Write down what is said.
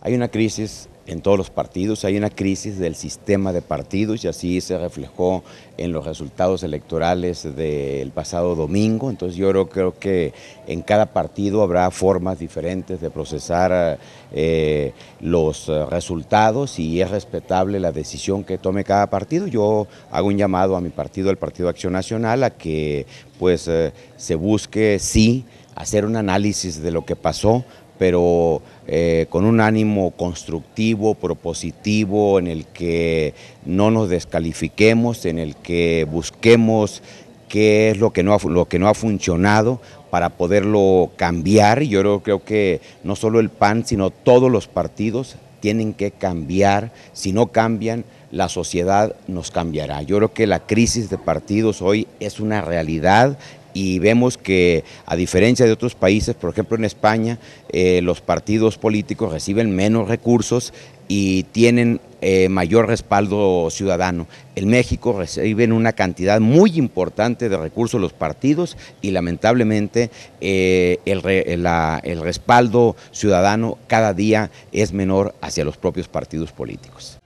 Hay una crisis en todos los partidos, hay una crisis del sistema de partidos y así se reflejó en los resultados electorales del pasado domingo. Entonces yo creo, que en cada partido habrá formas diferentes de procesar eh, los eh, resultados y es respetable la decisión que tome cada partido. Yo hago un llamado a mi partido, al Partido Acción Nacional, a que pues eh, se busque sí hacer un análisis de lo que pasó, pero eh, con un ánimo constructivo, propositivo, en el que no nos descalifiquemos, en el que busquemos qué es lo que no ha, funcionado para poderlo cambiar. Yo creo que no solo el PAN, sino todos los partidos tienen que cambiar. Si no cambian, la sociedad nos cambiará. Yo creo que la crisis de partidos hoy es una realidad y vemos que a diferencia de otros países, por ejemplo en España, eh, los partidos políticos reciben menos recursos y tienen eh, mayor respaldo ciudadano. En México reciben una cantidad muy importante de recursos los partidos y lamentablemente eh, el respaldo ciudadano cada día es menor hacia los propios partidos políticos.